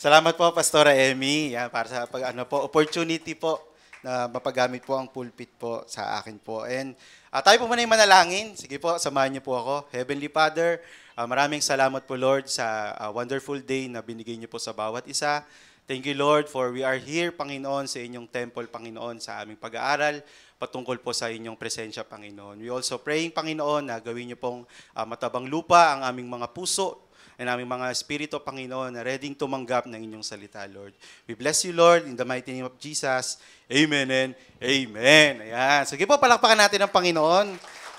Salamat po, Pastora Emmy, yeah, para sa pag, ano po, opportunity po na mapagamit po ang pulpit po sa akin po. And uh, tayo po muna yung manalangin. Sige po, samahan niyo po ako. Heavenly Father, uh, maraming salamat po Lord sa uh, wonderful day na binigay niyo po sa bawat isa. Thank you Lord for we are here, Panginoon, sa inyong temple, Panginoon, sa aming pag-aaral patungkol po sa inyong presensya, Panginoon. We also praying, Panginoon, na gawin niyo pong uh, matabang lupa ang aming mga puso, and aming mga Espiritu, Panginoon, na ready tumanggap ng inyong salita, Lord. We bless you, Lord, in the mighty name of Jesus. Amen and amen. Ayan. Sige po, palakpakan natin ang Panginoon.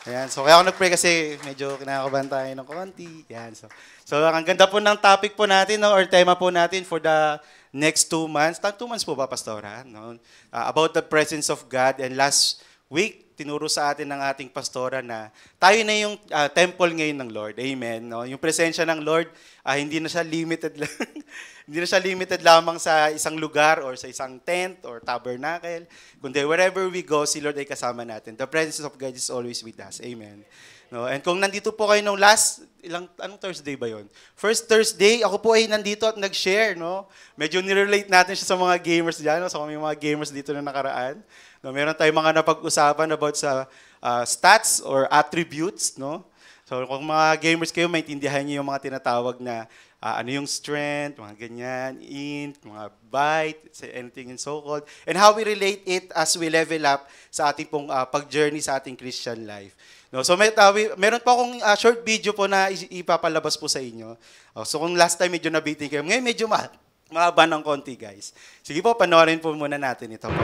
Ayan. So, kaya ako nag-pray kasi medyo kinakabahan tayo ng konti. Ayan. So, so, ang ganda po ng topic po natin no, or tema po natin for the next two months. Two months po ba, Pastora? No? Uh, about the presence of God. And last week, tinuro sa atin ng ating pastora na tayo na yung uh, temple ngayon ng Lord. Amen. No? Yung presensya ng Lord, uh, hindi na siya limited lang. hindi na siya limited lamang sa isang lugar or sa isang tent or tabernacle. Kundi wherever we go, si Lord ay kasama natin. The presence of God is always with us. Amen. No? And kung nandito po kayo nung last, ilang, anong Thursday ba yon? First Thursday, ako po ay nandito at nag-share. No? Medyo nirelate natin siya sa mga gamers dyan, no? sa kami mga gamers dito na nakaraan. No? Meron tayong mga napag-usapan about sa uh, stats or attributes. No? So kung mga gamers kayo, maintindihan niyo yung mga tinatawag na uh, ano yung strength, mga ganyan, int, mga bite, anything and so called, and how we relate it as we level up sa ating pong uh, pag-journey sa ating Christian life. No, so may, uh, meron pa akong uh, short video po na ipapalabas po sa inyo. Oh, so kung last time medyo nabitin kayo, ngayon medyo ma mahaba ng konti guys. Sige po, panoorin po muna natin ito. Po.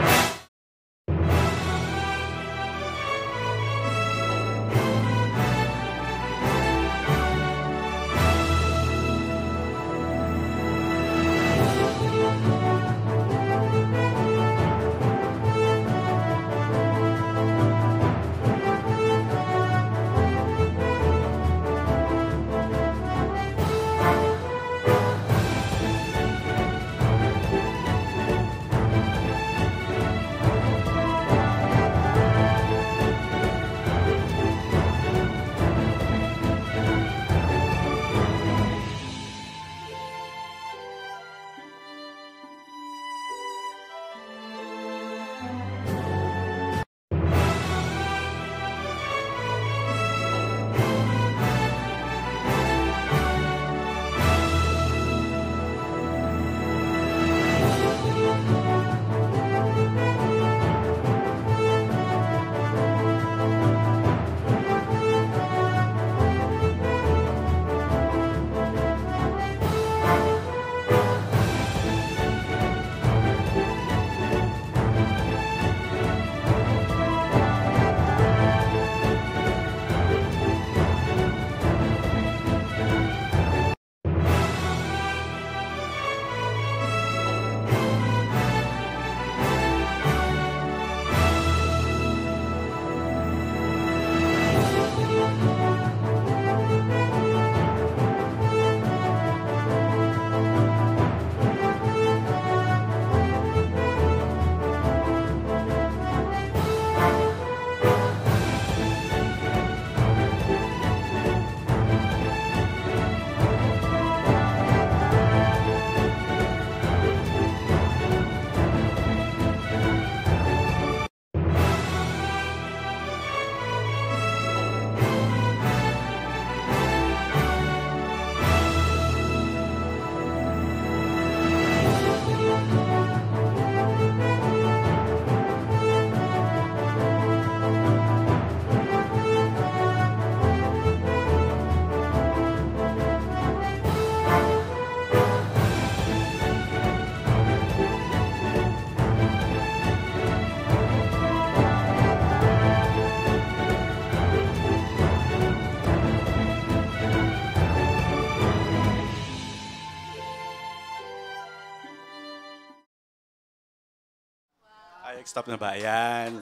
stop na ba? Ayan.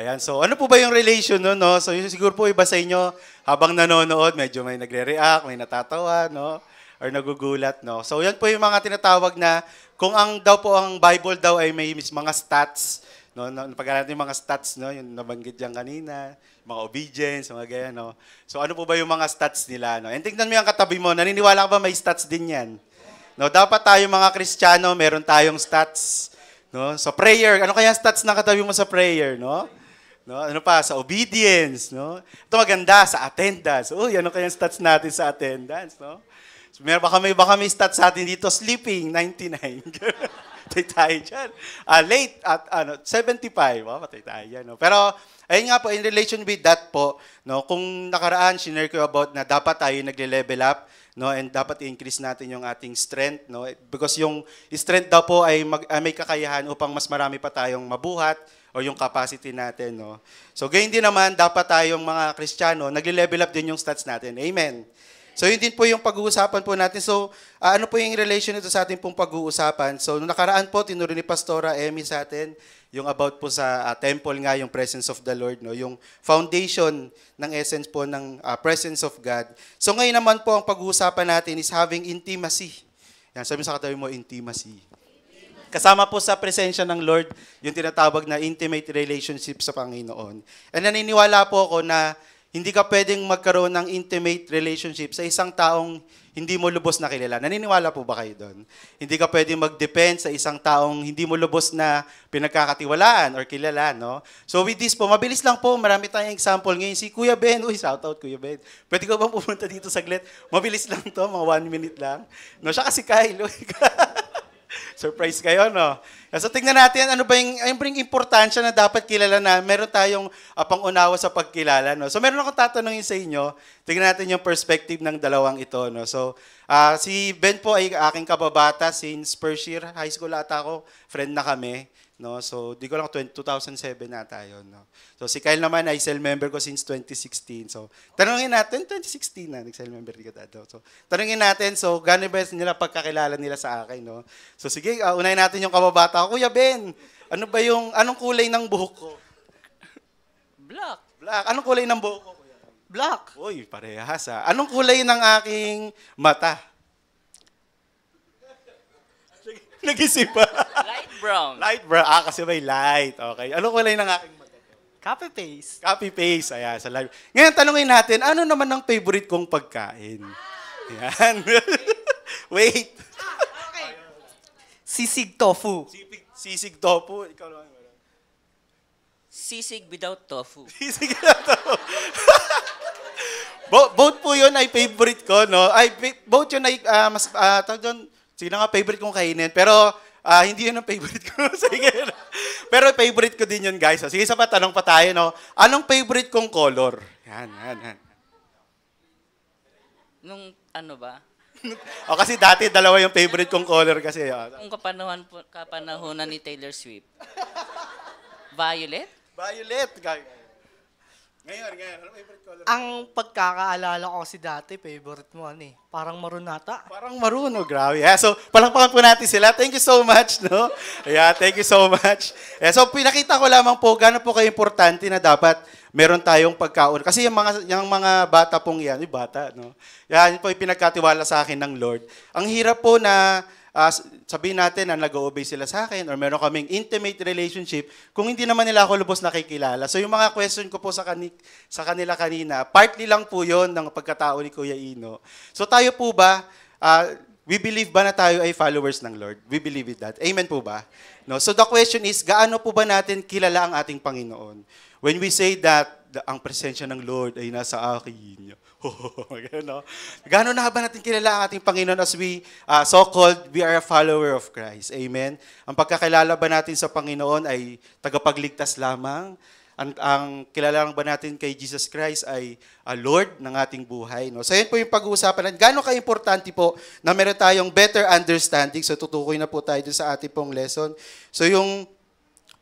Ayan, so ano po ba yung relation nun, no? So siguro po iba sa inyo, habang nanonood, medyo may nagre-react, may natatawa, no? Or nagugulat, no? So yan po yung mga tinatawag na, kung ang daw po ang Bible daw ay may mga stats, no, napag natin yung mga stats, no, yung nabanggit diyan kanina, mga obedience, mga ganyan, no. So ano po ba yung mga stats nila, no? And tingnan mo yung katabi mo, naniniwala ka ba may stats din yan? No, dapat tayo mga Kristiyano, meron tayong stats. No? Sa prayer, ano kaya stats na katabi mo sa prayer, no? No? Ano pa sa obedience, no? Ito maganda sa attendance. Oh, ano kaya stats natin sa attendance, no? So, meron ba kami baka may stats sa atin dito sleeping 99. patay tayo dyan. Uh, late at ano, 75, oh, patay tayo dyan. No? Pero, ayun nga po, in relation with that po, no, kung nakaraan, sinare ko about na dapat tayo nagle-level up, no, and dapat i-increase natin yung ating strength, no, because yung strength daw po ay, mag, ay ah, may kakayahan upang mas marami pa tayong mabuhat, o yung capacity natin, no? So, gayon din naman, dapat tayong mga Kristiyano, nagle-level up din yung stats natin. Amen. So yun din po yung pag-uusapan po natin. So uh, ano po yung relation nito sa ating pong pag-uusapan? So nung nakaraan po, tinuro ni Pastora Emmy sa atin yung about po sa uh, temple nga, yung presence of the Lord, no? yung foundation ng essence po ng uh, presence of God. So ngayon naman po ang pag-uusapan natin is having intimacy. Yan, sabi sa katabi mo, intimacy. Kasama po sa presensya ng Lord, yung tinatawag na intimate relationship sa Panginoon. And naniniwala po ako na hindi ka pwedeng magkaroon ng intimate relationship sa isang taong hindi mo lubos na kilala. Naniniwala po ba kayo doon? Hindi ka pwedeng mag-depend sa isang taong hindi mo lubos na pinagkakatiwalaan or kilala, no? So with this po, mabilis lang po, marami tayong example ngayon. Si Kuya Ben, uy, shout out Kuya Ben. Pwede ka bang pumunta dito saglit? Mabilis lang to, mga one minute lang. No, siya kasi Kyle. Surprise kayo, no? So tingnan natin ano ba yung, ano ba yung importansya na dapat kilala na meron tayong uh, pangunawa sa pagkilala, no? So meron akong tatanungin sa inyo. Tingnan natin yung perspective ng dalawang ito, no? So uh, si Ben po ay aking kababata since first year high school ata ako. Friend na kami. No? So, di ko lang, 2007 na tayo. No? So, si Kyle naman, ay cell member ko since 2016. So, tanungin natin, 2016 na, nag-cell member ko dado. So, tanungin natin, so, gano'n ba nila pagkakilala nila sa akin, no? So, sige, uh, unahin natin yung kababata ko. Kuya Ben, ano ba yung, anong kulay ng buhok ko? Black. Black. Anong kulay ng buhok ko? Kuya? Black. Uy, parehas ha. Ah. Anong kulay ng aking mata? Nag-isip Light brown. Light brown. Ah, kasi may light. Okay. Ano ko kulay ng aking mata? Copy paste. Copy paste. Ayan, sa live. Ngayon, tanungin natin, ano naman ang favorite kong pagkain? Ayan. Wait. Ah, okay. Sisig tofu. Sisig, sisig tofu. Ikaw lang. Sisig without tofu. Sisig without tofu. Bo- both po yun ay favorite ko, no? Ay, both yun ay, uh, mas, uh, tawag doon, sila nga favorite kong kainin. Pero uh, hindi yun ang favorite ko. Sige. Pero favorite ko din yun, guys. Sige, sa tanong pa tayo, no? Anong favorite kong color? Yan, yan, yan. Nung ano ba? o kasi dati dalawa yung favorite kong color kasi. Oh. Ah. kapanahon, kapanahon po, ni Taylor Swift. Violet? Violet, guys. Ngayon, ngayon. Ano favorite color? Ang pagkakaalala ko si dati, favorite mo ano eh. Parang maroon nata. Parang maroon, oh, grabe. Yeah, so, palakpakan po natin sila. Thank you so much, no? Yeah, thank you so much. Yeah, so, pinakita ko lamang po gaano po kayo importante na dapat meron tayong pagkaon. Kasi yung mga, yung mga bata pong yan, yung bata, no? Yan po yung pinagkatiwala sa akin ng Lord. Ang hirap po na uh, sabihin natin na nag-obey sila sa akin or meron kaming intimate relationship, kung hindi naman nila ako lubos nakikilala. So yung mga question ko po sa, kani- sa kanila kanina, partly lang po yon ng pagkatao ni Kuya Ino. So tayo po ba, uh, we believe ba na tayo ay followers ng Lord? We believe it that. Amen po ba? No? So the question is, gaano po ba natin kilala ang ating Panginoon? When we say that, the, ang presensya ng Lord ay nasa akin, no? Gano'n na ba natin kilala ang ating Panginoon as we, uh, so-called, we are a follower of Christ. Amen? Ang pagkakilala ba natin sa Panginoon ay tagapagligtas lamang? Ang, ang kilala lang ba natin kay Jesus Christ ay uh, Lord ng ating buhay? No? So, yan po yung pag-uusapan natin. Gano'ng ka-importante po na meron tayong better understanding? So, tutukoy na po tayo sa ating pong lesson. So, yung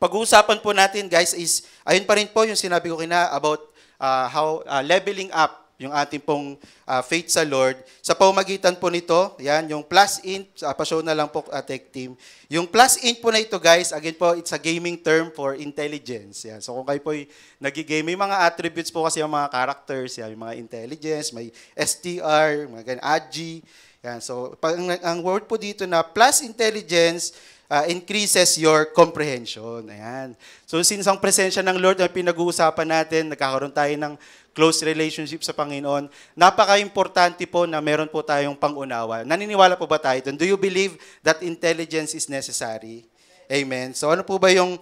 pag-uusapan po natin, guys, is ayun pa rin po yung sinabi ko kina about uh, how uh, leveling up yung ating pong uh, faith sa Lord. Sa paumagitan po nito, yan, yung plus in, uh, ah, pashow na lang po uh, tech team. Yung plus in po na ito guys, again po, it's a gaming term for intelligence. Yan. So kung kayo po nagigame, may mga attributes po kasi yung mga characters, yan, yung mga intelligence, may STR, mga ganyan, AGI. Yan. So pag, ang, word po dito na plus intelligence, uh, increases your comprehension. Ayan. So since ang presensya ng Lord ang pinag-uusapan natin, nagkakaroon tayo ng close relationship sa Panginoon. Napaka-importante po na meron po tayong pangunawa. Naniniwala po ba tayo doon? Do you believe that intelligence is necessary? Amen. So ano po ba yung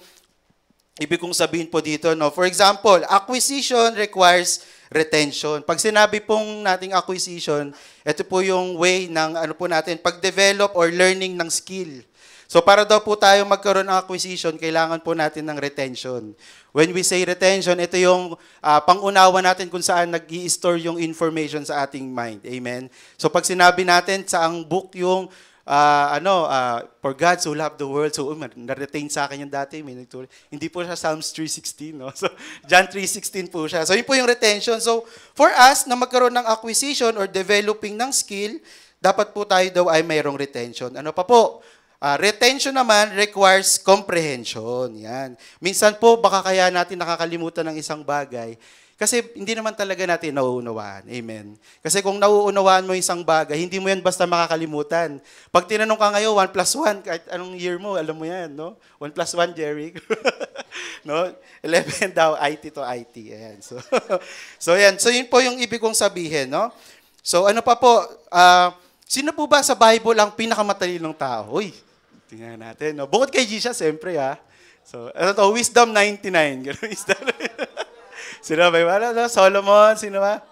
ibig kong sabihin po dito? No? For example, acquisition requires retention. Pag sinabi pong nating acquisition, ito po yung way ng ano po natin, pag-develop or learning ng skill. So para daw po tayo magkaroon ng acquisition, kailangan po natin ng retention. When we say retention, ito yung uh, pangunawa natin kung saan nag store yung information sa ating mind. Amen? So pag sinabi natin sa ang book yung uh, ano, uh, for God so loved the world, so um, na-retain sa akin yung dati, may nagturo. Hindi po siya Psalms 3.16, no? So, John 3.16 po siya. So, yun po yung retention. So, for us, na magkaroon ng acquisition or developing ng skill, dapat po tayo daw ay mayroong retention. Ano pa po? Uh, retention naman requires comprehension. Yan. Minsan po, baka kaya natin nakakalimutan ng isang bagay kasi hindi naman talaga natin nauunawaan. Amen. Kasi kung nauunawaan mo isang bagay, hindi mo yan basta makakalimutan. Pag tinanong ka ngayon, 1 plus 1, kahit anong year mo, alam mo yan, no? 1 plus 1, Jerry. no? 11 daw, IT to IT. Ayan. So, so yan. So yun po yung ibig kong sabihin, no? So ano pa po, uh, sino po ba sa Bible ang pinakamatalinong tao? Uy, Tingnan natin. No? Bukod kay Jisha, siyempre ha. Ah. So, ano to? Wisdom 99. Ganun, wisdom. sino ba? Wala, no? Ano, Solomon, sino ba?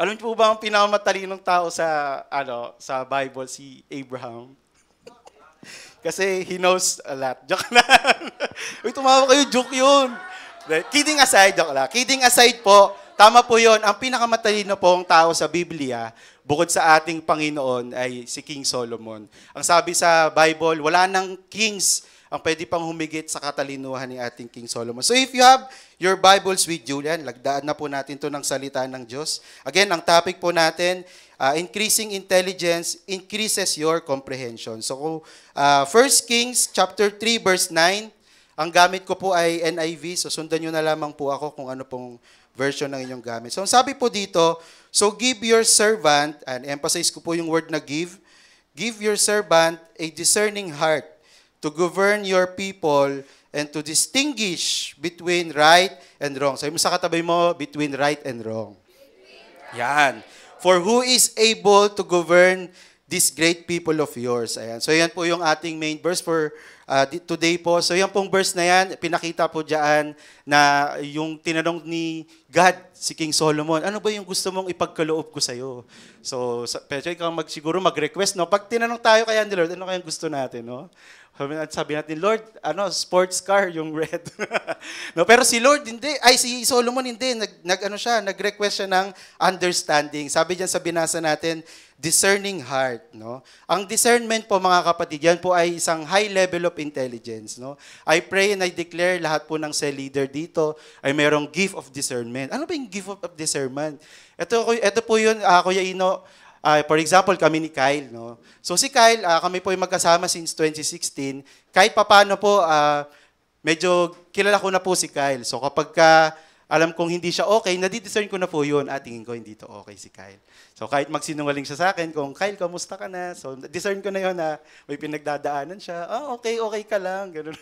Alam niyo po ba ang pinakamatalinong tao sa, ano, sa Bible, si Abraham? Kasi he knows a lot. Joke na. Uy, tumawa kayo, joke yun. Kidding aside, joke lang. Kidding aside po, Tama po yon. Ang pinakamatalino pong tao sa Biblia, bukod sa ating Panginoon, ay si King Solomon. Ang sabi sa Bible, wala nang kings ang pwede pang humigit sa katalinuhan ni ating King Solomon. So if you have your Bibles with Julian, lagdaan na po natin to ng salita ng Diyos. Again, ang topic po natin, uh, increasing intelligence increases your comprehension. So uh, 1 Kings chapter 3 verse 9, ang gamit ko po ay NIV, so sundan nyo na lamang po ako kung ano pong version ng inyong gamit. So, sabi po dito, so give your servant, and emphasize ko po yung word na give, give your servant a discerning heart to govern your people and to distinguish between right and wrong. Sabi mo sa katabi mo, between right and wrong. Yan. For who is able to govern this great people of yours? Ayan. So, yan po yung ating main verse for uh, today po. So yung pong verse na yan, pinakita po dyan na yung tinanong ni God, si King Solomon, ano ba yung gusto mong ipagkaloob ko sa'yo? So, sa, pwede kang mag, siguro mag-request, no? Pag tinanong tayo kaya ni Lord, ano kayang gusto natin, no? Sabi, sabi natin, Lord, ano, sports car, yung red. no, pero si Lord, hindi. Ay, si Solomon, hindi. Nag, nag ano siya, nag-request siya ng understanding. Sabi diyan sa binasa natin, discerning heart, no? Ang discernment po mga kapatid, yan po ay isang high level of intelligence, no? I pray and I declare lahat po ng cell leader dito ay mayroong gift of discernment. Ano ba yung gift of discernment? Ito, ito po yun, uh, Kuya Ino, uh, for example, kami ni Kyle, no? So si Kyle, uh, kami po ay magkasama since 2016. Kahit papano po, uh, medyo kilala ko na po si Kyle. So kapag ka, uh, alam kong hindi siya okay, nadidiscern ko na po yun, at tingin ko hindi to okay si Kyle. So kahit magsinungaling siya sa akin, kung Kyle, kamusta ka na? So discern ko na yun na may pinagdadaanan siya. Ah, okay, okay ka lang. Ganun.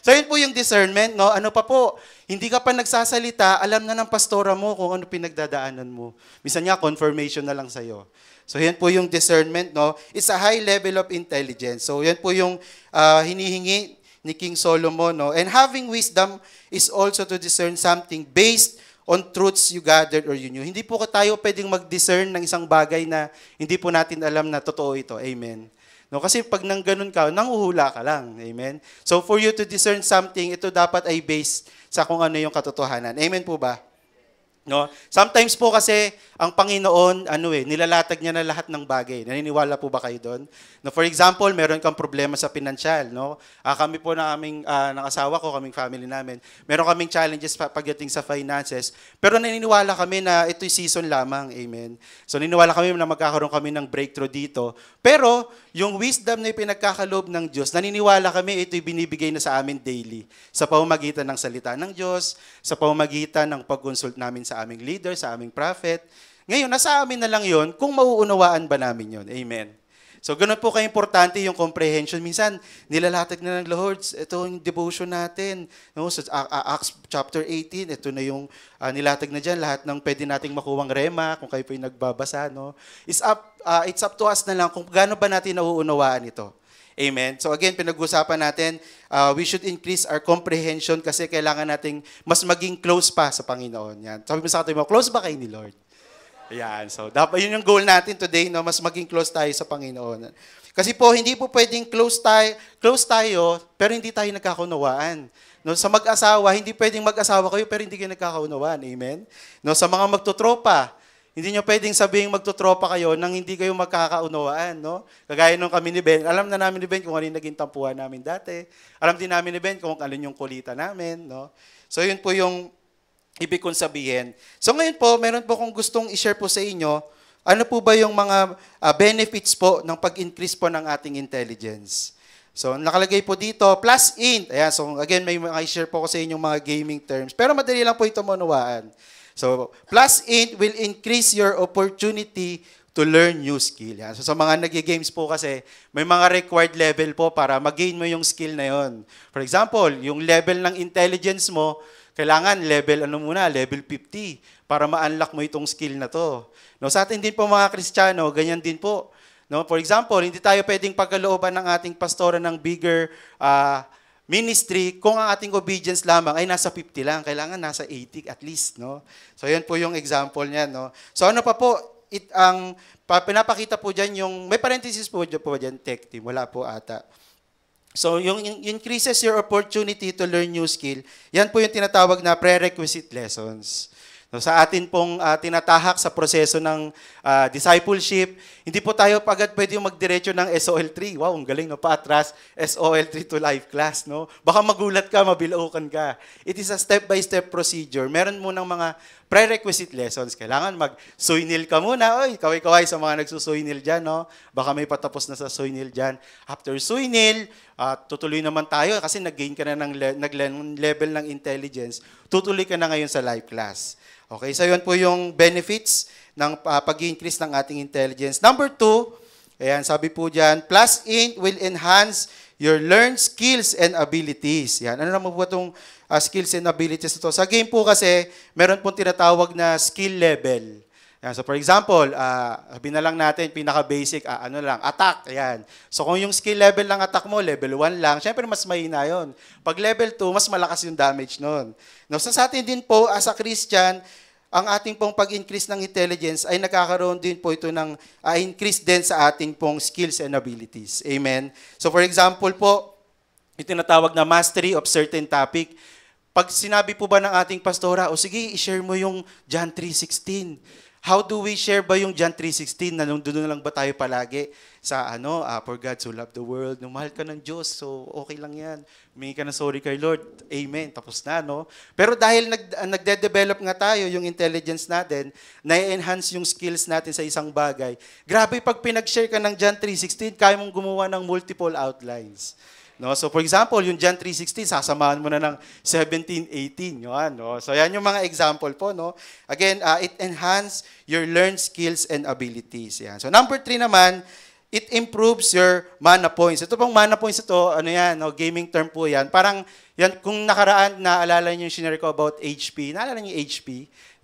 so yun po yung discernment, no? Ano pa po? Hindi ka pa nagsasalita, alam na ng pastora mo kung ano pinagdadaanan mo. Minsan nga, confirmation na lang sa'yo. So yan po yung discernment, no? It's a high level of intelligence. So yan po yung uh, hinihingi ni King Solomon, no? And having wisdom, is also to discern something based on truths you gathered or you knew. Hindi po tayo pwedeng mag-discern ng isang bagay na hindi po natin alam na totoo ito. Amen. No, kasi pag nang ganun ka, nanguhula ka lang. Amen. So for you to discern something, ito dapat ay based sa kung ano yung katotohanan. Amen po ba? No? Sometimes po kasi ang Panginoon, ano eh, nilalatag niya na lahat ng bagay. Naniniwala po ba kayo doon? No, for example, meron kang problema sa financial, no? Ah, kami po na aming ah, ng asawa ko, kaming family namin, meron kaming challenges pa- pagdating sa finances, pero naniniwala kami na ito'y season lamang. Amen. So naniniwala kami na magkakaroon kami ng breakthrough dito. Pero yung wisdom na ipinagkakaloob ng Diyos, naniniwala kami ito'y binibigay na sa amin daily sa pamamagitan ng salita ng Diyos, sa pamamagitan ng pag-consult namin sa aming leader, sa aming prophet. Ngayon, nasa amin na lang yon kung mauunawaan ba namin yon. Amen. So, ganun po ka-importante yung comprehension. Minsan, nilalatag na ng Lord, ito yung devotion natin. No, sa Acts chapter 18, ito na yung uh, nilatag na dyan. Lahat ng pwede nating makuwang rema, kung kayo po yung nagbabasa. No? It's, up, uh, it's up to us na lang kung gaano ba natin nauunawaan ito. Amen. So again, pinag-usapan natin, uh, we should increase our comprehension kasi kailangan nating mas maging close pa sa Panginoon. Yan. Sabi mo sa katabi mo, close ba kayo ni Lord? Yan. So dapat yun yung goal natin today, no? mas maging close tayo sa Panginoon. Kasi po, hindi po pwedeng close tayo, close tayo pero hindi tayo nagkakunawaan. No, sa mag-asawa, hindi pwedeng mag-asawa kayo pero hindi kayo nagkakaunawaan. Amen? No, sa mga magtutropa, hindi nyo pwedeng sabihin magtutropa kayo nang hindi kayo magkakaunawaan, no? Kagaya nung kami ni Ben, alam na namin ni Ben kung ano naging tampuhan namin dati. Alam din namin ni Ben kung alin yung kulita namin, no? So yun po yung ibig kong sabihin. So ngayon po, meron po kung gustong i-share po sa inyo, ano po ba yung mga uh, benefits po ng pag-increase po ng ating intelligence? So, nakalagay po dito, plus int. Ayan, so again, may mga i-share po ko sa inyo mga gaming terms. Pero madali lang po ito manawaan. So, plus int will increase your opportunity to learn new skill. Yan. So, sa mga nag-games po kasi, may mga required level po para mag-gain mo yung skill na yon. For example, yung level ng intelligence mo, kailangan level ano muna, level 50 para ma-unlock mo itong skill na to. No, sa atin din po mga Kristiyano, ganyan din po. No, for example, hindi tayo pwedeng pagkalooban ng ating pastora ng bigger uh, ministry, kung ang ating obedience lamang ay nasa 50 lang, kailangan nasa 80 at least, no? So, yan po yung example niya, no? So, ano pa po, it, ang pa, pinapakita po dyan yung, may parenthesis po dyan, po dyan tech team, wala po ata. So, yung increases your opportunity to learn new skill, yan po yung tinatawag na prerequisite lessons. So, sa atin pong uh, tinatahak sa proseso ng uh, discipleship, hindi po tayo agad pwede magdiretso ng SOL3. Wow, ang galing, no? Paatras, SOL3 to live class, no? Baka magulat ka, mabilaukan ka. It is a step-by-step procedure. Meron munang mga Prerequisite lessons, kailangan mag-soinil ka muna. Oy, kaway-kaway sa mga nagsusoinil dyan, no? Baka may patapos na sa soinil dyan. After soinil, uh, tutuloy naman tayo kasi nag-gain ka na ng le- nag- level ng intelligence. Tutuloy ka na ngayon sa live class. Okay, so yun po yung benefits ng uh, ah, pag-increase ng ating intelligence. Number two, ayan, sabi po dyan, plus int will enhance your learned skills and abilities. Yan. Ano naman po itong uh, skills and abilities na to? Sa game po kasi, meron pong tinatawag na skill level. Yan. So for example, uh, ah, sabihin na lang natin, pinaka-basic, uh, ano lang, attack. Ayan. So kung yung skill level ng attack mo, level 1 lang, syempre mas mahina yon. Pag level 2, mas malakas yung damage nun. No, so sa atin din po, as a Christian, ang ating pong pag-increase ng intelligence ay nagkakaroon din po ito ng uh, increase din sa ating pong skills and abilities. Amen? So for example po, ito tinatawag na mastery of certain topic. Pag sinabi po ba ng ating pastora, o sige, i-share mo yung John 3.16 How do we share ba yung John 3.16 na doon na lang ba tayo palagi sa ano, uh, for God so loved the world, numahal ka ng Diyos, so okay lang yan. Humingi ka na sorry kay Lord, amen, tapos na, no? Pero dahil nag, uh, nagde-develop nga tayo yung intelligence natin, na-enhance yung skills natin sa isang bagay, grabe pag pinag-share ka ng John 3.16, kaya mong gumawa ng multiple outlines. No? So for example, yung John 3.16, sasamahan mo na ng 17.18. Yan, no? So yan yung mga example po. No? Again, uh, it enhance your learned skills and abilities. Yan. So number three naman, it improves your mana points. Ito pong mana points ito, ano yan, no? gaming term po yan. Parang, yan, kung nakaraan, naalala niyo yung shinare ko about HP. Naalala niyo yung HP,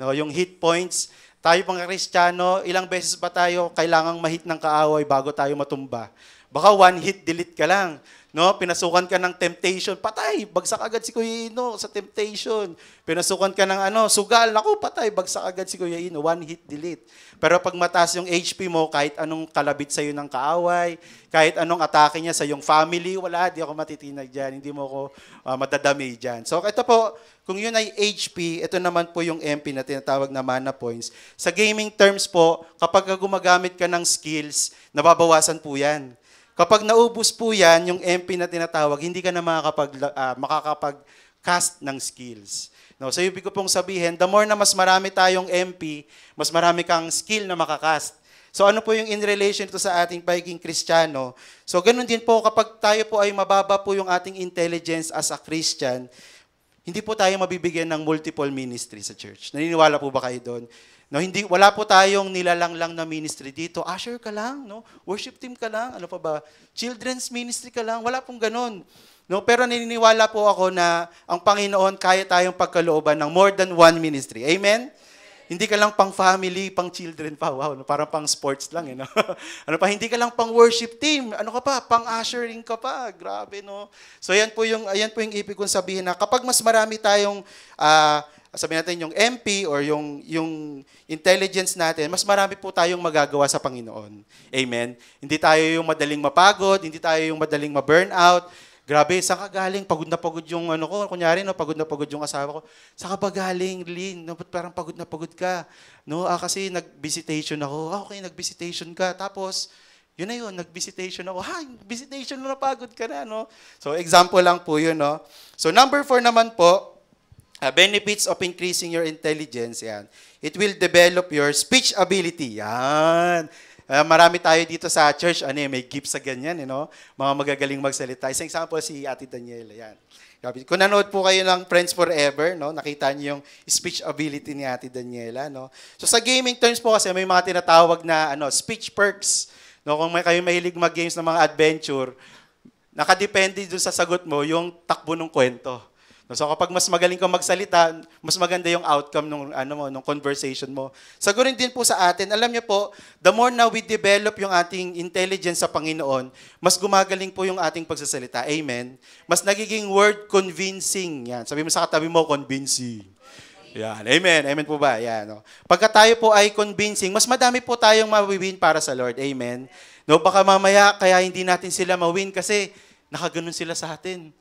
no? yung hit points. Tayo pang kristyano, ilang beses ba tayo kailangang mahit ng kaaway bago tayo matumba? Baka one hit delete ka lang. No, pinasukan ka ng temptation, patay, bagsak agad si Kuya Ino sa temptation. Pinasukan ka ng ano, sugal, naku, patay, bagsak agad si Kuya Ino, one hit delete. Pero pag mataas yung HP mo, kahit anong kalabit sa sa'yo ng kaaway, kahit anong atake niya sa iyong family, wala, di ako matitinag diyan, hindi mo ako uh, ah, matadami diyan. So ito po, kung yun ay HP, ito naman po yung MP na tinatawag na mana points. Sa gaming terms po, kapag gumagamit ka ng skills, nababawasan po yan. Kapag naubos po yan, yung MP na tinatawag, hindi ka na makakapag, uh, makakapag-cast ng skills. No, so ibig ko pong sabihin, the more na mas marami tayong MP, mas marami kang skill na makakast. So ano po yung in relation to sa ating pagiging Kristiyano? So ganun din po kapag tayo po ay mababa po yung ating intelligence as a Christian, hindi po tayo mabibigyan ng multiple ministry sa church. Naniniwala po ba kayo doon? No, hindi, wala po tayong nilalang lang na ministry dito. Usher ka lang, no? worship team ka lang, ano pa ba? Children's ministry ka lang, wala pong ganun. No, pero naniniwala po ako na ang Panginoon kaya tayong pagkalooban ng more than one ministry. Amen? Hindi ka lang pang family, pang children pa. Wow, no, parang pang sports lang. Eh, no? ano pa, hindi ka lang pang worship team. Ano ka pa, pang ushering ka pa. Grabe, no? So, ayan po yung, ayan po yung ibig kong sabihin na kapag mas marami tayong uh, sabi natin yung MP or yung, yung intelligence natin, mas marami po tayong magagawa sa Panginoon. Amen? Hindi tayo yung madaling mapagod, hindi tayo yung madaling ma-burnout. Grabe, saan ka galing? Pagod na pagod yung ano ko. Kunyari, no, pagod na pagod yung asawa ko. Saan ka ba galing, Lynn? No, ba't parang pagod na pagod ka? No, ah, kasi nag-visitation ako. Ah, okay, nag-visitation ka. Tapos, yun na yun, nag-visitation ako. Ha, visitation na pagod ka na, no? So, example lang po yun, no? So, number four naman po, uh, benefits of increasing your intelligence, yan. It will develop your speech ability. Yan. Uh, marami tayo dito sa church, ano, eh, may gift sa ganyan, you know? mga magagaling magsalita. Isang example, si Ate Daniela. Yan. Kung nanood po kayo ng Friends Forever, no, nakita niyo yung speech ability ni Ate Daniela. No? So sa gaming terms po kasi may mga tinatawag na ano, speech perks. No, kung may, kayo mahilig mag-games ng mga adventure, nakadepende doon sa sagot mo yung takbo ng kwento. So kapag mas magaling kang magsalita, mas maganda yung outcome nung ano mo, nung conversation mo. Sagurin din po sa atin, alam niyo po, the more na we develop yung ating intelligence sa Panginoon, mas gumagaling po yung ating pagsasalita. Amen. Mas nagiging word convincing. Yan. Sabi mo sa katabi mo, convincing. Yan. Amen. Amen po ba? Yan. No? Pagka tayo po ay convincing, mas madami po tayong mawiwin para sa Lord. Amen. No, baka mamaya kaya hindi natin sila mawin kasi nakaganon sila sa atin.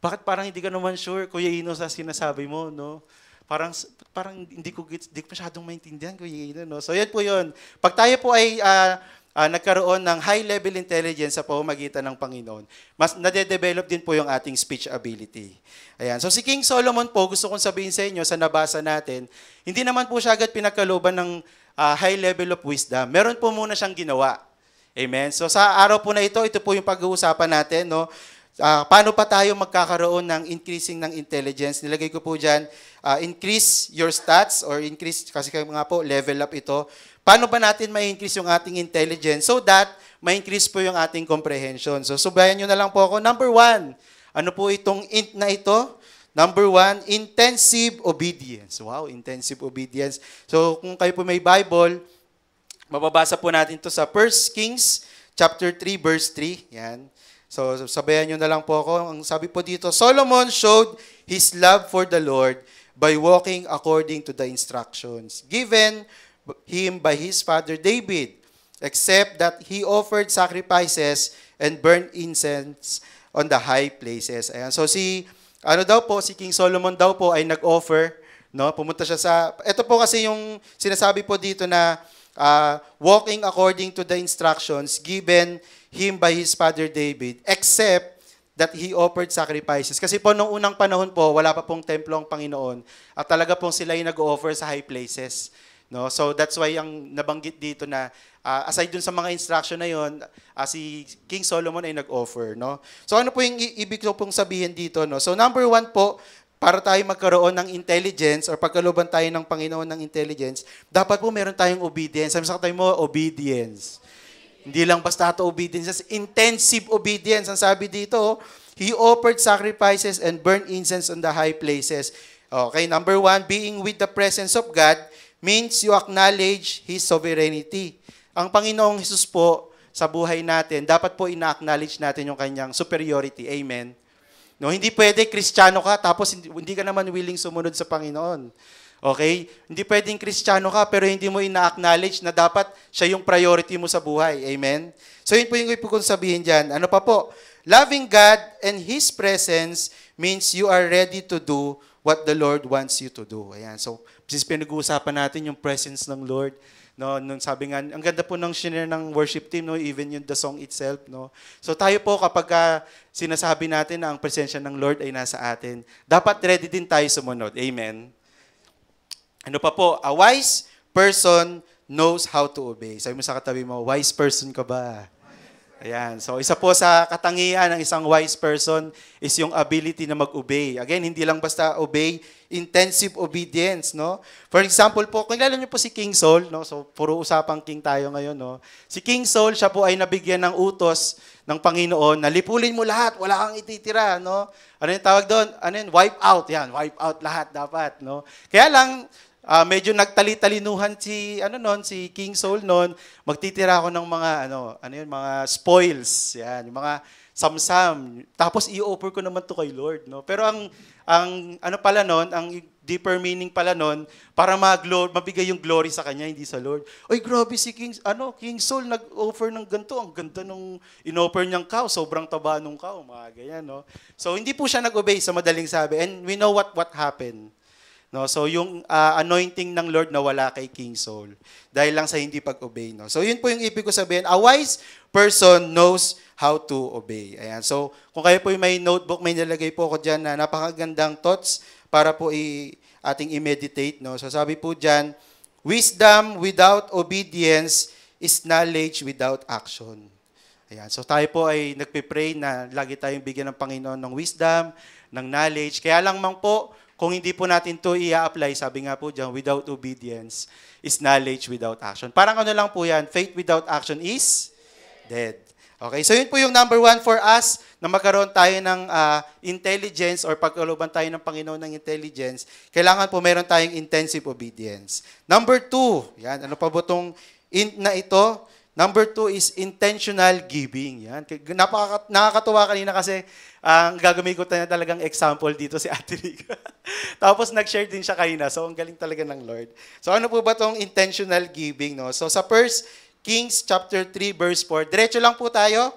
Bakit parang hindi ka naman sure, Kuya Ino, sa sinasabi mo, no? Parang, parang hindi ko, hindi ko masyadong maintindihan, Kuya Ino, no? So, yan po yun. Pag tayo po ay uh, uh, nagkaroon ng high-level intelligence sa pamamagitan ng Panginoon, mas nade-develop din po yung ating speech ability. Ayan. So si King Solomon po, gusto kong sabihin sa inyo sa nabasa natin, hindi naman po siya agad pinagkaloban ng uh, high level of wisdom. Meron po muna siyang ginawa. Amen. So sa araw po na ito, ito po yung pag-uusapan natin, no? Uh, paano pa tayo magkakaroon ng increasing ng intelligence? Nilagay ko po dyan, uh, increase your stats or increase, kasi nga po, level up ito. Paano ba natin ma-increase yung ating intelligence so that ma-increase po yung ating comprehension? So, subayan nyo na lang po ako. Number one, ano po itong int na ito? Number one, intensive obedience. Wow, intensive obedience. So, kung kayo po may Bible, mababasa po natin to sa 1 Kings chapter 3, verse 3. Yan. So, sabayan nyo na lang po ako. Ang sabi po dito, Solomon showed his love for the Lord by walking according to the instructions given him by his father David, except that he offered sacrifices and burned incense on the high places. Ayan. So, si, ano daw po, si King Solomon daw po ay nag-offer, no? Pumunta siya sa, ito po kasi yung sinasabi po dito na uh, walking according to the instructions given him by his father David, except that he offered sacrifices. Kasi po, nung unang panahon po, wala pa pong templo ang Panginoon at talaga pong sila yung nag-offer sa high places. No? So that's why ang nabanggit dito na uh, aside dun sa mga instruction na yon, uh, ah, si King Solomon ay nag-offer, no? So ano po yung ibig ko pong sabihin dito, no? So number one po, para tayo magkaroon ng intelligence or pagkaluban tayo ng Panginoon ng intelligence, dapat po meron tayong obedience. Sabi sa tayo mo, obedience. Hindi lang basta to obedience. Intensive obedience. Ang sabi dito, He offered sacrifices and burned incense on the high places. Okay, number one, being with the presence of God means you acknowledge His sovereignty. Ang Panginoong Jesus po, sa buhay natin, dapat po ina-acknowledge natin yung kanyang superiority. Amen? No, hindi pwede, kristyano ka, tapos hindi, hindi ka naman willing sumunod sa Panginoon. Okay? Hindi pwedeng kristyano ka pero hindi mo ina-acknowledge na dapat siya yung priority mo sa buhay. Amen? So yun po yung ibig kong sabihin dyan. Ano pa po? Loving God and His presence means you are ready to do what the Lord wants you to do. Ayan. So, since pinag-uusapan natin yung presence ng Lord, no, nung sabi nga, ang ganda po ng shinare ng worship team, no, even yung the song itself. No? So tayo po kapag uh, sinasabi natin na ang presensya ng Lord ay nasa atin, dapat ready din tayo sumunod. Amen. Ano pa po? A wise person knows how to obey. Sabi mo sa katabi mo, wise person ka ba? Ayan. So, isa po sa katangian ng isang wise person is yung ability na mag-obey. Again, hindi lang basta obey, intensive obedience, no? For example po, kung kilala niyo po si King Saul, no? So, puro usapang king tayo ngayon, no? Si King Saul, siya po ay nabigyan ng utos ng Panginoon na lipulin mo lahat, wala kang ititira, no? Ano yung tawag doon? Ano yun? Wipe out, yan. Wipe out lahat dapat, no? Kaya lang, uh, medyo nagtali-talinuhan si ano noon si King Saul noon, magtitira ako ng mga ano, ano yun, mga spoils, yan, yung mga samsam. Tapos i-offer ko naman to kay Lord, no. Pero ang ang ano pala noon, ang deeper meaning pala noon para maglo mabigay yung glory sa kanya hindi sa Lord. Oy, grabe si King ano, King Saul nag-offer ng ganto, ang ganda nung inoffer niyang cow, sobrang taba nung cow, mga ganyan, no. So hindi po siya nag-obey sa madaling sabi and we know what what happened. No? So yung uh, anointing ng Lord na wala kay King Saul dahil lang sa hindi pag-obey. No? So yun po yung ibig ko sabihin. A wise person knows how to obey. Ayan. So kung kayo po may notebook, may nilagay po ako dyan na napakagandang thoughts para po i ating i-meditate. No? So sabi po dyan, wisdom without obedience is knowledge without action. Ayan. So tayo po ay nagpipray na lagi tayong bigyan ng Panginoon ng wisdom, ng knowledge. Kaya lang mang po, kung hindi po natin to i-apply, sabi nga po dyan, without obedience is knowledge without action. Parang ano lang po yan, faith without action is dead. Okay, so yun po yung number one for us na magkaroon tayo ng uh, intelligence or pagkaloban tayo ng Panginoon ng intelligence, kailangan po meron tayong intensive obedience. Number two, yan, ano pa ba itong int na ito? Number two is intentional giving. Yan. Napaka, nakakatuwa kanina kasi ah, ang uh, gagamit ko na talagang example dito si Ate Rica. Tapos nag-share din siya kanina. So ang galing talaga ng Lord. So ano po ba tong intentional giving? No? So sa 1 Kings chapter 3 verse 4, diretso lang po tayo.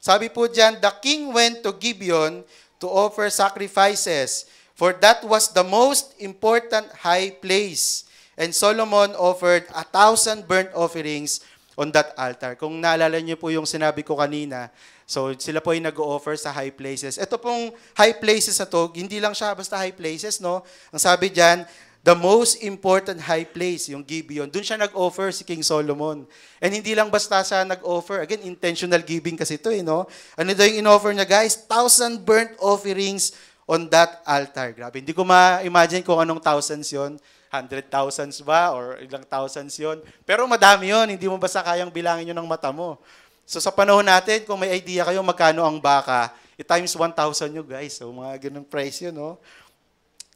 Sabi po diyan, the king went to Gibeon to offer sacrifices, for that was the most important high place. And Solomon offered a thousand burnt offerings on that altar. Kung naalala niyo po yung sinabi ko kanina, so sila po ay nag-offer sa high places. Ito pong high places na to, hindi lang siya basta high places, no? Ang sabi diyan, the most important high place, yung Gibeon. Doon siya nag-offer si King Solomon. And hindi lang basta siya nag-offer. Again, intentional giving kasi ito, eh, no? Ano daw yung in-offer niya, guys? Thousand burnt offerings on that altar. Grabe, hindi ko ma-imagine kung anong thousands yon 100 thousands ba or ilang thousands yon. Pero madami yon, hindi mo basta kayang bilangin yun ng mata mo. So sa panahon natin, kung may idea kayo magkano ang baka, i-times 1,000 nyo guys. So mga ganung price yun, no?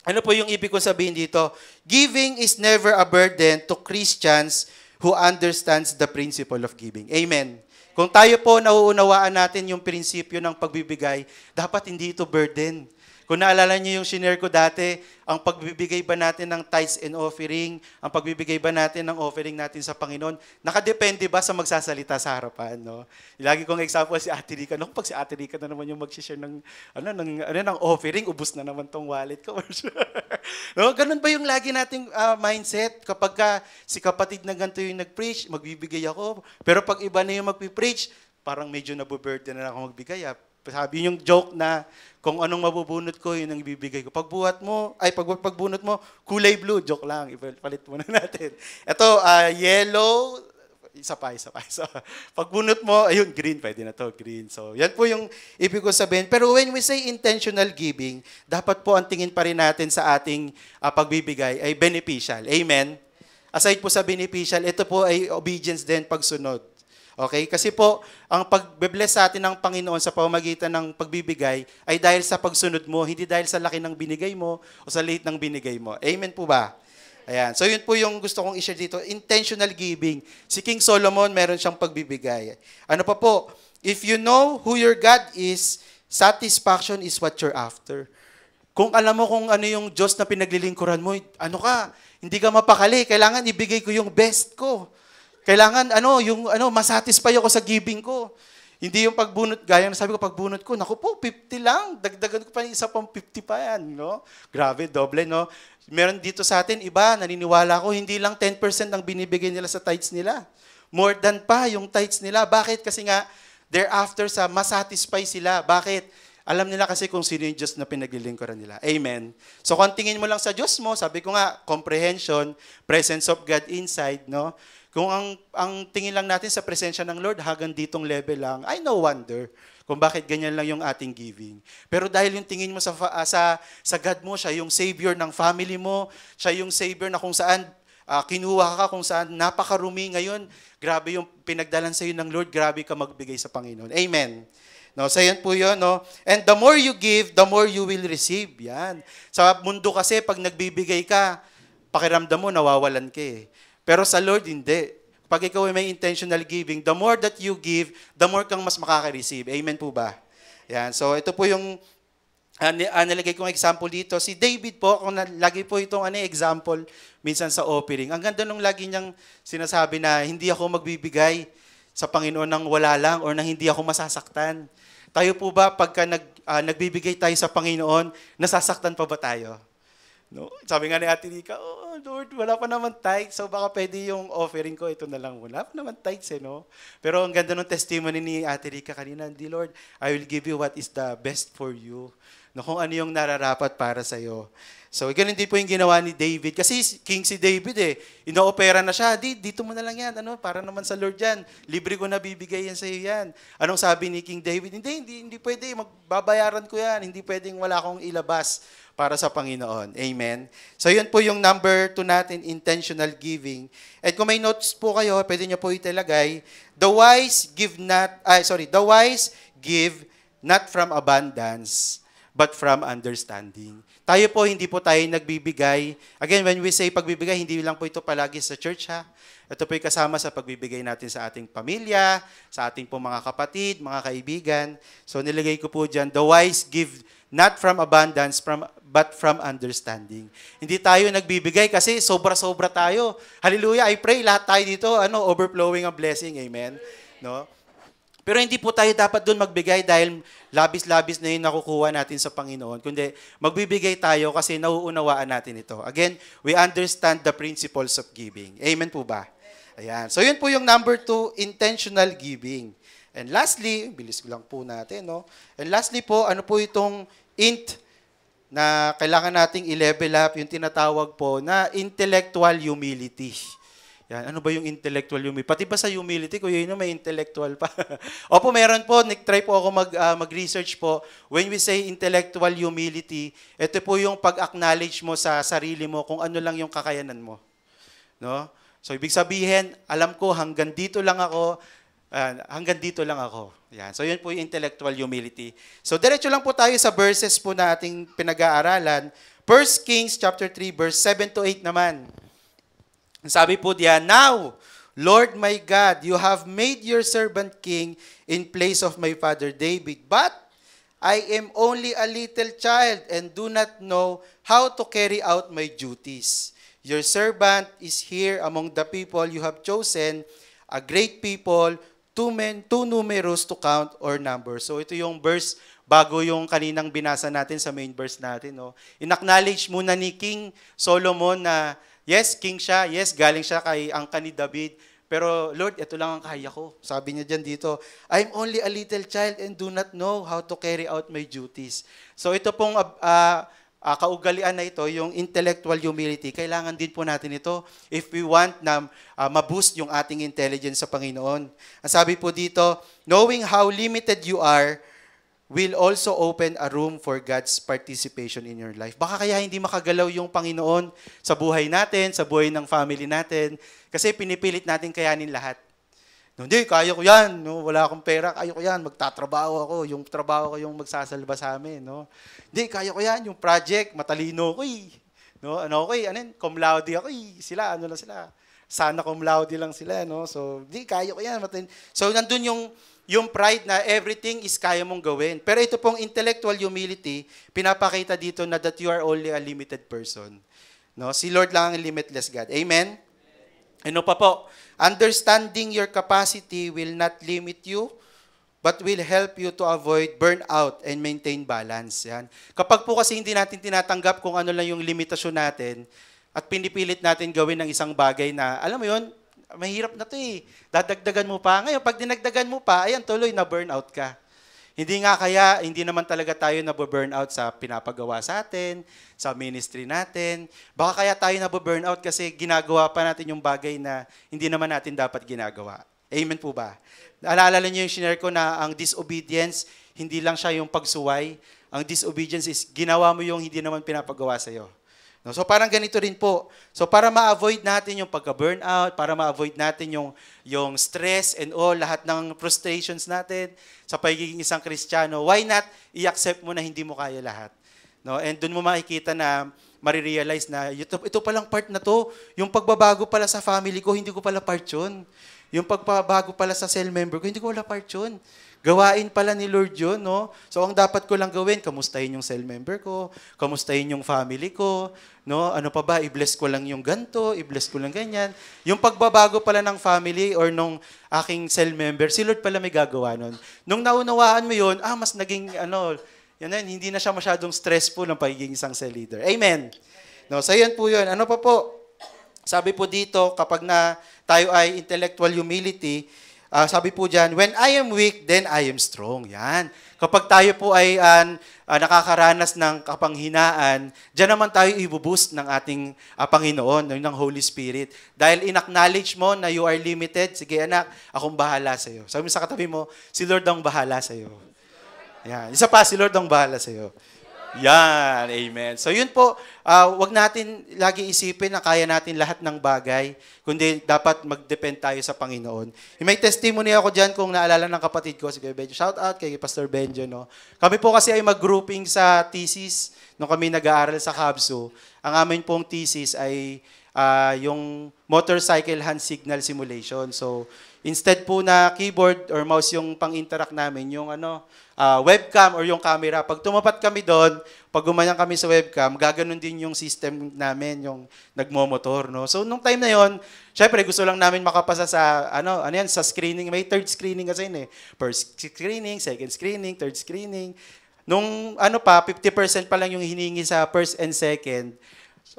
Ano po yung ibig ko sabihin dito? Giving is never a burden to Christians who understands the principle of giving. Amen. Kung tayo po nauunawaan natin yung prinsipyo ng pagbibigay, dapat hindi ito burden. Kung naalala niyo yung sinare ko dati, ang pagbibigay ba natin ng tithes and offering, ang pagbibigay ba natin ng offering natin sa Panginoon, nakadepende ba sa magsasalita sa harapan? No? Lagi kong example si Ate Rika, no, pag si Ate Rika na naman yung mag-share ng, ano, ng, ano, ng offering, ubus na naman tong wallet ko. no? Ganun ba yung lagi nating uh, mindset? Kapag ka, si kapatid na ganito yung nag-preach, magbibigay ako. Pero pag iba na yung mag-preach, parang medyo nabuburden na ako magbigay. Ah sabi yung joke na kung anong mabubunot ko, yun ang ibibigay ko. Pagbuhat mo, ay pag, pagbunot mo, kulay blue. Joke lang, ipalit muna natin. Ito, uh, ah, yellow, isa pa, isa pa. So, pagbunot mo, ayun, green, pwede na to, green. So, yan po yung ibig ko sabihin. Pero when we say intentional giving, dapat po ang tingin pa rin natin sa ating uh, pagbibigay ay beneficial. Amen? Aside po sa beneficial, ito po ay obedience din, pagsunod. Okay? Kasi po, ang pagbe-bless sa atin ng Panginoon sa pamamagitan ng pagbibigay ay dahil sa pagsunod mo, hindi dahil sa laki ng binigay mo o sa liit ng binigay mo. Amen po ba? Ayan. So yun po yung gusto kong i-share dito. Intentional giving. Si King Solomon, meron siyang pagbibigay. Ano pa po? If you know who your God is, satisfaction is what you're after. Kung alam mo kung ano yung Diyos na pinaglilingkuran mo, ano ka, hindi ka mapakali. Kailangan ibigay ko yung best ko. Kailangan, ano, yung, ano, masatisfy ako sa giving ko. Hindi yung pagbunot, gaya na sabi ko, pagbunot ko, naku po, 50 lang. Dagdagan ko pa isa pang 50 pa yan, no? Grabe, doble, no? Meron dito sa atin, iba, naniniwala ko, hindi lang 10% ang binibigay nila sa tights nila. More than pa yung tights nila. Bakit? Kasi nga, thereafter sa masatisfy sila. Bakit? Alam nila kasi kung sino yung Diyos na pinaglilingkuran nila. Amen. So kung tingin mo lang sa Diyos mo, sabi ko nga, comprehension, presence of God inside, no? Kung ang, ang tingin lang natin sa presensya ng Lord, hagan ditong level lang, I no wonder kung bakit ganyan lang yung ating giving. Pero dahil yung tingin mo sa, ah, sa, sa God mo, siya yung savior ng family mo, siya yung savior na kung saan uh, kinuha ka, kung saan napakarumi ngayon, grabe yung pinagdalan sa iyo ng Lord, grabe ka magbigay sa Panginoon. Amen. No, so yan po yun, no? And the more you give, the more you will receive. Yan. Sa mundo kasi, pag nagbibigay ka, pakiramdam mo, nawawalan ka eh. Pero sa Lord, hindi. Pag ikaw ay may intentional giving, the more that you give, the more kang mas makaka-receive. Amen po ba? Yan. So, ito po yung uh, kong example dito. Si David po, kung na, lagi po itong ano, eh, example, minsan sa offering. Ang ganda nung lagi niyang sinasabi na hindi ako magbibigay sa Panginoon ng wala lang or na hindi ako masasaktan. Tayo po ba pagka nag, uh, nagbibigay tayo sa Panginoon, nasasaktan pa ba tayo? No? Sabi nga ni Ate Rika, oh Lord, wala pa naman tithes, so baka pwede yung offering ko, ito na lang, wala pa naman tithes eh, no? Pero ang ganda ng testimony ni Ate Rika kanina, di Lord, I will give you what is the best for you. No, kung ano yung nararapat para sa'yo. So, ganun din po yung ginawa ni David. Kasi king si David eh. Inoopera na siya. Di, dito mo na lang yan. Ano, para naman sa Lord yan. Libre ko na bibigay yan sa iyo yan. Anong sabi ni King David? Hindi, hindi, hindi pwede. Magbabayaran ko yan. Hindi pwedeng wala akong ilabas para sa Panginoon. Amen. So, yun po yung number two natin, intentional giving. At kung may notes po kayo, pwede nyo po italagay, the wise give not, ay, sorry, the wise give not from abundance, but from understanding. Tayo po, hindi po tayo nagbibigay. Again, when we say pagbibigay, hindi lang po ito palagi sa church ha. Ito po'y kasama sa pagbibigay natin sa ating pamilya, sa ating po mga kapatid, mga kaibigan. So nilagay ko po dyan, the wise give not from abundance, from, but from understanding. Hindi tayo nagbibigay kasi sobra-sobra tayo. Hallelujah, I pray lahat tayo dito, ano, overflowing ang blessing, amen? No? Pero hindi po tayo dapat doon magbigay dahil labis-labis na yung nakukuha natin sa Panginoon. Kundi magbibigay tayo kasi nauunawaan natin ito. Again, we understand the principles of giving. Amen po ba? Ayan. So yun po yung number two, intentional giving. And lastly, bilis lang po natin, no? And lastly po, ano po itong int na kailangan nating i-level up, yung tinatawag po na intellectual humility. Yan. Ano ba yung intellectual humility? Pati ba sa humility, ko, yun may intellectual pa? Opo, meron po. Nag-try po ako mag, uh, mag-research po. When we say intellectual humility, ito po yung pag-acknowledge mo sa sarili mo kung ano lang yung kakayanan mo. No? So, ibig sabihin, alam ko hanggang dito lang ako, uh, hanggang dito lang ako. Yan. So, yun po yung intellectual humility. So, diretso lang po tayo sa verses po na ating pinag-aaralan. 1 Kings chapter 3, verse 7 to 8 naman. Sabi po diyan, Now, Lord my God, you have made your servant king in place of my father David. But I am only a little child and do not know how to carry out my duties. Your servant is here among the people you have chosen, a great people, too, men, too numerous to count or number. So ito yung verse bago yung kaninang binasa natin sa main verse natin. No? In-acknowledge muna ni King Solomon na Yes, king siya. Yes, galing siya kay angka ni David. Pero Lord, ito lang ang kaya ko. Sabi niya dyan dito, I'm only a little child and do not know how to carry out my duties. So ito pong uh, uh, kaugalian na ito, yung intellectual humility, kailangan din po natin ito if we want na uh, maboost yung ating intelligence sa Panginoon. Ang sabi po dito, knowing how limited you are will also open a room for God's participation in your life. Baka kaya hindi makagalaw yung Panginoon sa buhay natin, sa buhay ng family natin, kasi pinipilit natin kayanin lahat. No, hindi, kaya ko yan. No, wala akong pera, kaya ko yan. Magtatrabaho ako. Yung trabaho ko yung magsasalba sa amin. No? Hindi, kaya ko yan. Yung project, matalino ko eh. No, ano ko eh, ano yun, cum laude ako eh. Sila, ano lang sila. Sana cum laude lang sila. No? So, hindi, kaya ko yan. Matalino. So, nandun yung yung pride na everything is kaya mong gawin. Pero ito pong intellectual humility, pinapakita dito na that you are only a limited person. No? Si Lord lang ang limitless God. Amen? Ano pa po? Understanding your capacity will not limit you, but will help you to avoid burnout and maintain balance. Yan. Kapag po kasi hindi natin tinatanggap kung ano lang yung limitasyon natin, at pinipilit natin gawin ng isang bagay na, alam mo yon mahirap na to eh. Dadagdagan mo pa. Ngayon, pag dinagdagan mo pa, ayan, tuloy na burnout ka. Hindi nga kaya, hindi naman talaga tayo na nababurnout sa pinapagawa sa atin, sa ministry natin. Baka kaya tayo na nababurnout kasi ginagawa pa natin yung bagay na hindi naman natin dapat ginagawa. Amen po ba? Alaalala niyo yung shinare ko na ang disobedience, hindi lang siya yung pagsuway. Ang disobedience is ginawa mo yung hindi naman pinapagawa sa'yo. No? So parang ganito rin po. So para ma-avoid natin yung pagka-burnout, para ma-avoid natin yung, yung stress and all, lahat ng frustrations natin sa pagiging isang Kristiyano, why not i-accept mo na hindi mo kaya lahat? No? And doon mo makikita na marirealize na ito, ito palang part na to, yung pagbabago pala sa family ko, hindi ko pala part yun. Yung pagbabago pala sa cell member ko, hindi ko pala part yun. Gawain pala ni Lord yun, no? So, ang dapat ko lang gawin, kamustahin yung cell member ko, kamustahin yung family ko, no? Ano pa ba, i-bless ko lang yung ganto, i-bless ko lang ganyan. Yung pagbabago pala ng family or nung aking cell member, si Lord pala may gagawa nun. Nung naunawaan mo yun, ah, mas naging, ano, yan na, hindi na siya masyadong stressful ang pagiging isang cell leader. Amen! No, so, yan po yun. Ano pa po? Sabi po dito, kapag na tayo ay intellectual humility, uh, sabi po dyan, when I am weak, then I am strong. Yan. Kapag tayo po ay uh, uh, nakakaranas ng kapanghinaan, dyan naman tayo ibuboost ng ating uh, Panginoon, ng Holy Spirit. Dahil in-acknowledge mo na you are limited, sige anak, akong bahala sa iyo. Sabi mo sa katabi mo, si Lord ang bahala sa iyo. Yan. Isa pa, si Lord ang bahala sa iyo. Yan, amen. So yun po, uh, wag natin lagi isipin na kaya natin lahat ng bagay, kundi dapat mag-depend tayo sa Panginoon. May testimony ako dyan kung naalala ng kapatid ko, si Kuya Benjo. Shout out kay Pastor Benjo. No? Kami po kasi ay mag-grouping sa thesis nung kami nag-aaral sa Kabso. Ang amin pong thesis ay uh, yung motorcycle hand signal simulation. So, instead po na keyboard or mouse yung pang-interact namin, yung ano, uh, webcam or yung camera. Pag tumapat kami doon, pag gumanyan kami sa webcam, gaganon din yung system namin, yung nagmo-motor, no? So, nung time na yon, syempre, gusto lang namin makapasa sa, ano, ano yan, sa screening. May third screening kasi yun eh. First screening, second screening, third screening. Nung ano pa, 50% pa lang yung hiningi sa first and second.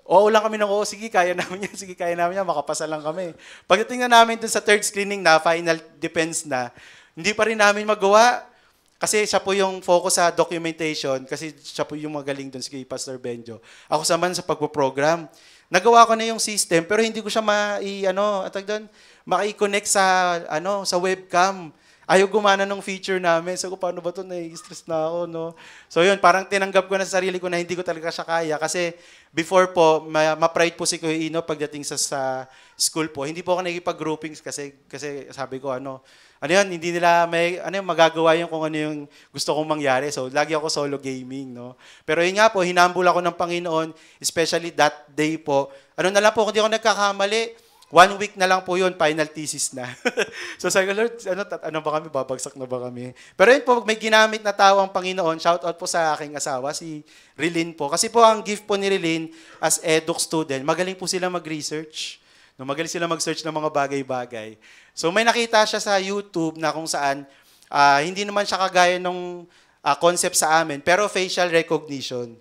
Oo oh, lang kami ng oo, oh, sige, kaya namin yan, sige, kaya namin yan, makapasa lang kami. Pagdating na namin dun sa third screening na, final defense na, hindi pa rin namin magawa. Kasi siya po yung focus sa documentation, kasi siya po yung magaling dun, sige, Pastor Benjo. Ako sa sa pagpo-program. Nagawa ko na yung system, pero hindi ko siya ma, i, ano, atag doon, maki sa, ano, sa webcam. Ayaw gumana ng feature namin. So, paano ba to Nai-stress na ako, no? So, yun, parang tinanggap ko na sa sarili ko na hindi ko talaga siya kaya. Kasi, before po, ma- pride po si Kuya Ino pagdating sa, sa school po. Hindi po ako nakikipag-groupings kasi, kasi sabi ko, ano, ano yun, hindi nila may, ano yun, magagawa yun kung ano yung gusto kong mangyari. So, lagi ako solo gaming, no? Pero yun nga po, hinambol ako ng Panginoon, especially that day po. Ano na lang po, kung di ako nagkakamali, One week na lang po yun, final thesis na. so sabi ko, Lord, ano, ano ba kami, babagsak na ba kami? Pero yun po, may ginamit na tao ang Panginoon, shout out po sa aking asawa, si Rilin po. Kasi po ang gift po ni Rilin as eduk student, magaling po sila mag-research. No, magaling sila mag-search ng mga bagay-bagay. So may nakita siya sa YouTube na kung saan uh, hindi naman siya kagaya nung uh, concept sa amin, pero facial recognition.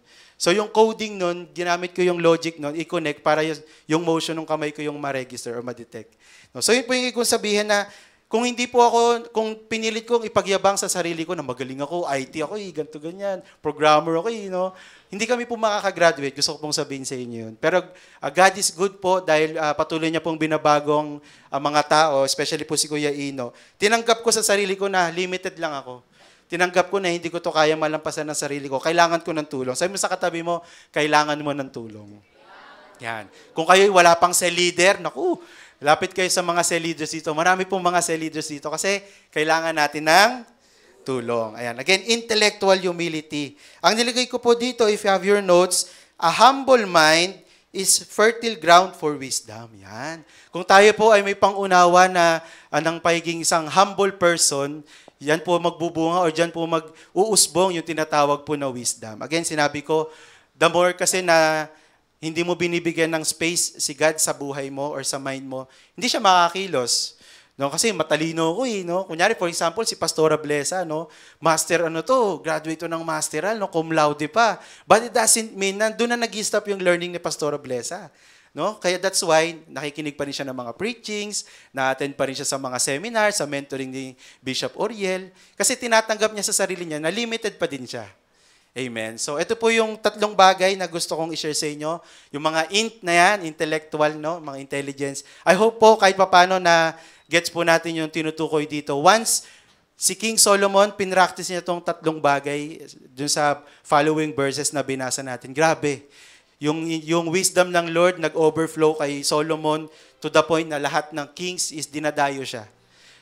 So yung coding nun, ginamit ko yung logic nun, i-connect para yung, motion ng kamay ko yung ma-register o ma-detect. No? So yun po yung ikong sabihin na kung hindi po ako, kung pinilit kong ipagyabang sa sarili ko na magaling ako, IT ako, eh, ganito ganyan, programmer ako, eh, no? hindi kami po makakagraduate. Gusto ko pong sabihin sa inyo yun. Pero uh, God is good po dahil uh, patuloy niya pong binabagong uh, mga tao, especially po si Kuya Ino. Tinanggap ko sa sarili ko na limited lang ako tinanggap ko na hindi ko to kaya malampasan ng sarili ko. Kailangan ko ng tulong. Sabi mo sa katabi mo, kailangan mo ng tulong. Yan. Kung kayo wala pang cell leader, naku, lapit kayo sa mga cell leaders dito. Marami pong mga cell leaders dito kasi kailangan natin ng tulong. Ayan. Again, intellectual humility. Ang nilagay ko po dito, if you have your notes, a humble mind is fertile ground for wisdom. Yan. Kung tayo po ay may pangunawa na anang ah, pagiging isang humble person, yan po magbubunga or dyan po mag-uusbong yung tinatawag po na wisdom. Again, sinabi ko, the more kasi na hindi mo binibigyan ng space si God sa buhay mo or sa mind mo, hindi siya makakilos. No, kasi matalino ko eh, no? Kunyari, for example, si Pastora Blesa, no? Master ano to, graduate to ng masteral, no? Cum laude pa. But it doesn't mean na doon na nag-stop yung learning ni Pastora Blesa. No? Kaya that's why nakikinig pa rin siya ng mga preachings, na-attend pa rin siya sa mga seminar, sa mentoring ni Bishop Oriel, kasi tinatanggap niya sa sarili niya na limited pa din siya. Amen. So ito po yung tatlong bagay na gusto kong i-share sa inyo. Yung mga int na yan, intellectual, no? mga intelligence. I hope po kahit papano na gets po natin yung tinutukoy dito. Once si King Solomon, pinractice niya itong tatlong bagay dun sa following verses na binasa natin. Grabe. Yung, yung wisdom ng Lord nag-overflow kay Solomon to the point na lahat ng kings is dinadayo siya.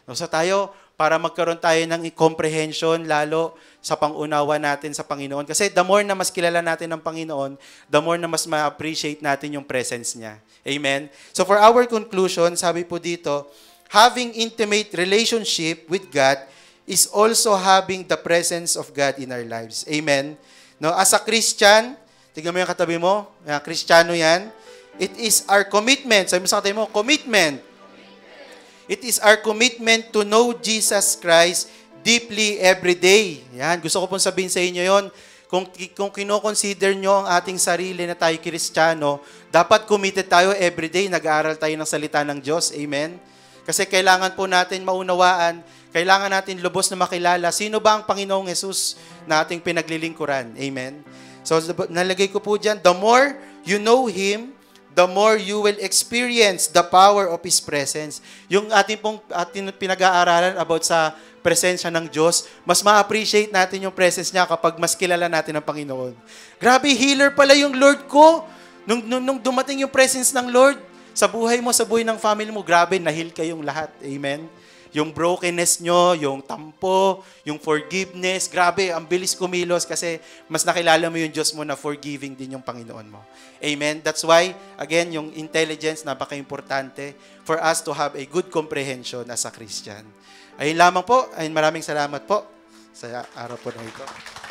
No, So tayo, para magkaroon tayo ng comprehension lalo sa pangunawa natin sa Panginoon. Kasi the more na mas kilala natin ng Panginoon, the more na mas ma-appreciate natin yung presence niya. Amen? So for our conclusion, sabi po dito, having intimate relationship with God is also having the presence of God in our lives. Amen? No, as a Christian, tignan mo yung katabi mo, ah, Kristiyano yan, it is our commitment. Sabi mo sa katabi mo, commitment It is our commitment to know Jesus Christ deeply every day. Yan, gusto ko pong sabihin sa inyo yon. Kung, kung kinoconsider nyo ang ating sarili na tayo kristyano, dapat committed tayo every day, nag-aaral tayo ng salita ng Diyos. Amen? Kasi kailangan po natin maunawaan, kailangan natin lubos na makilala sino ba ang Panginoong Yesus na ating pinaglilingkuran. Amen? So, nalagay ko po dyan, the more you know Him, the more you will experience the power of His presence. Yung ating pong ating pinag-aaralan about sa presensya ng Diyos, mas ma-appreciate natin yung presence niya kapag mas kilala natin ang Panginoon. Grabe, healer pala yung Lord ko! Nung, nung, nung dumating yung presence ng Lord, sa buhay mo, sa buhay ng family mo, grabe, nahil kayong lahat. Amen? yung brokenness nyo, yung tampo, yung forgiveness. Grabe, ang bilis kumilos kasi mas nakilala mo yung Diyos mo na forgiving din yung Panginoon mo. Amen? That's why, again, yung intelligence, napaka-importante for us to have a good comprehension as a Christian. Ayun lamang po. Ayun, maraming salamat po sa araw po na ito.